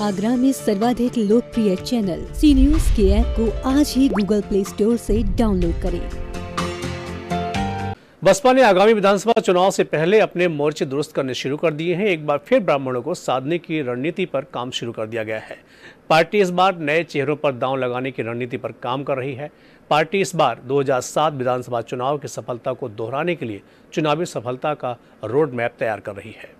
आगरा में सर्वाधिक लोकप्रिय चैनल सी न्यूज के ऐप को आज ही गूगल प्ले स्टोर से डाउनलोड करें बसपा ने आगामी विधानसभा चुनाव से पहले अपने मोर्चे दुरुस्त करने शुरू कर दिए हैं एक बार फिर ब्राह्मणों को साधने की रणनीति पर काम शुरू कर दिया गया है पार्टी इस बार नए चेहरों पर दांव लगाने की रणनीति पर काम कर रही है पार्टी इस बार 2007 विधानसभा चुनाव की सफलता को दोहराने के लिए चुनावी सफलता का रोड मैप तैयार कर रही है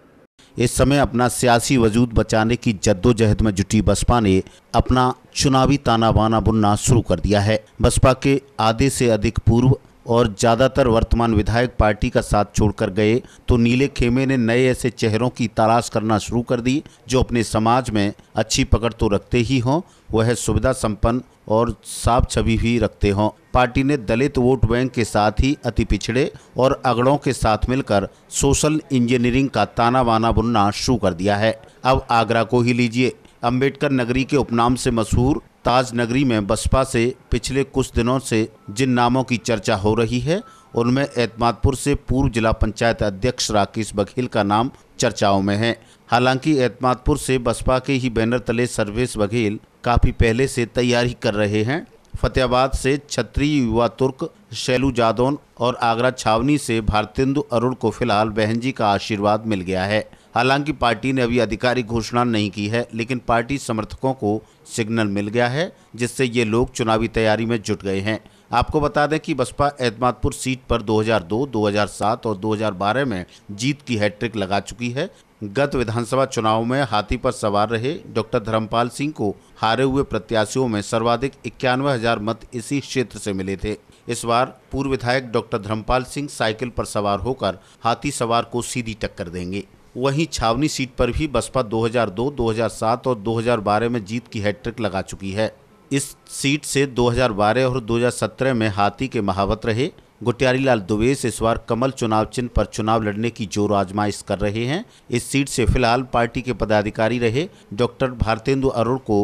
इस समय अपना सियासी वजूद बचाने की जद्दोजहद में जुटी बसपा ने अपना चुनावी ताना बाना बुनना शुरू कर दिया है बसपा के आधे से अधिक पूर्व और ज़्यादातर वर्तमान विधायक पार्टी का साथ छोड़कर गए तो नीले खेमे ने नए ऐसे चेहरों की तलाश करना शुरू कर दी जो अपने समाज में अच्छी पकड़ तो रखते ही हों वह सुविधा संपन्न और साफ छवि भी रखते हों पार्टी ने दलित वोट बैंक के साथ ही अति पिछड़े और अगड़ों के साथ मिलकर सोशल इंजीनियरिंग का ताना बाना बुनना शुरू कर दिया है अब आगरा को ही लीजिए अंबेडकर नगरी के उपनाम से मशहूर ताज नगरी में बसपा से पिछले कुछ दिनों से जिन नामों की चर्चा हो रही है उनमें एतमादपुर से पूर्व जिला पंचायत अध्यक्ष राकेश बघेल का नाम चर्चाओं में है हालांकि एतमादपुर से बसपा के ही बैनर तले सर्वेश बघेल काफ़ी पहले से तैयारी कर रहे हैं फतेहाबाद से छत्री युवा तुर्क शैलू जादौन और आगरा छावनी से भारतेंदु अरुण को फिलहाल बहन जी का आशीर्वाद मिल गया है हालांकि पार्टी ने अभी आधिकारिक घोषणा नहीं की है लेकिन पार्टी समर्थकों को सिग्नल मिल गया है जिससे ये लोग चुनावी तैयारी में जुट गए हैं आपको बता दें कि बसपा एतमादपुर सीट पर 2002, 2007 और 2012 में जीत की हैट्रिक लगा चुकी है गत विधानसभा चुनाव में हाथी पर सवार रहे डॉक्टर धर्मपाल सिंह को हारे हुए प्रत्याशियों में सर्वाधिक इक्यानवे हजार मत इसी क्षेत्र से मिले थे इस बार पूर्व विधायक डॉक्टर धर्मपाल सिंह साइकिल पर सवार होकर हाथी सवार को सीधी टक्कर देंगे वहीं छावनी सीट पर भी बसपा 2002, 2007 और 2012 में जीत की हैट्रिक लगा चुकी है इस सीट से 2012 और 2017 में हाथी के महावत रहे गुटियारी लाल दुबेस इस बार कमल चुनाव चिन्ह पर चुनाव लड़ने की जोर आजमाइश कर रहे हैं इस सीट से फिलहाल पार्टी के पदाधिकारी रहे डॉक्टर भारतेंदु अरुण को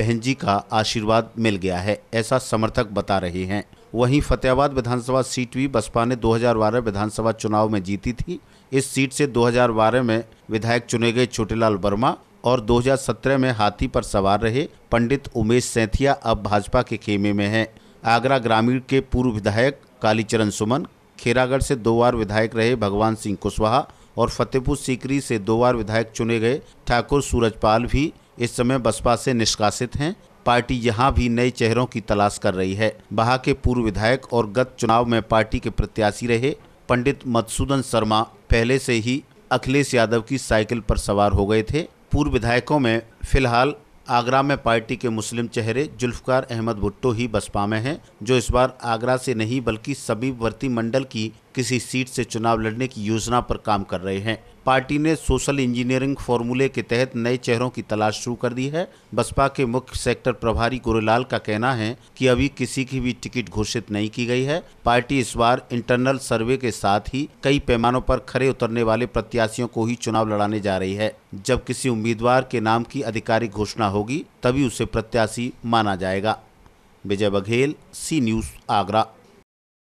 बहन जी का आशीर्वाद मिल गया है ऐसा समर्थक बता रहे हैं वहीं फतेहाबाद विधानसभा सीट भी बसपा ने 2012 विधानसभा चुनाव में जीती थी इस सीट से 2012 में विधायक चुने गए छोटेलाल वर्मा और 2017 में हाथी पर सवार रहे पंडित उमेश सैथिया अब भाजपा के खेमे में हैं आगरा ग्रामीण के पूर्व विधायक कालीचरण सुमन खेरागढ़ से दो बार विधायक रहे भगवान सिंह कुशवाहा और फतेहपुर सीकरी से दो बार विधायक चुने गए ठाकुर सूरजपाल भी इस समय बसपा से निष्कासित हैं पार्टी यहाँ भी नए चेहरों की तलाश कर रही है बहा के पूर्व विधायक और गत चुनाव में पार्टी के प्रत्याशी रहे पंडित मधुसूदन शर्मा पहले से ही अखिलेश यादव की साइकिल पर सवार हो गए थे पूर्व विधायकों में फिलहाल आगरा में पार्टी के मुस्लिम चेहरे जुल्फकार अहमद भुट्टो ही बसपा में हैं जो इस बार आगरा से नहीं बल्कि सभी वर्ती मंडल की किसी सीट से चुनाव लड़ने की योजना पर काम कर रहे हैं पार्टी ने सोशल इंजीनियरिंग फॉर्मूले के तहत नए चेहरों की तलाश शुरू कर दी है बसपा के मुख्य सेक्टर प्रभारी गोरेलाल का कहना है कि अभी किसी की भी टिकट घोषित नहीं की गई है पार्टी इस बार इंटरनल सर्वे के साथ ही कई पैमानों पर खड़े उतरने वाले प्रत्याशियों को ही चुनाव लड़ाने जा रही है जब किसी उम्मीदवार के नाम की आधिकारिक घोषणा होगी तभी उसे प्रत्याशी माना जाएगा विजय बघेल सी न्यूज आगरा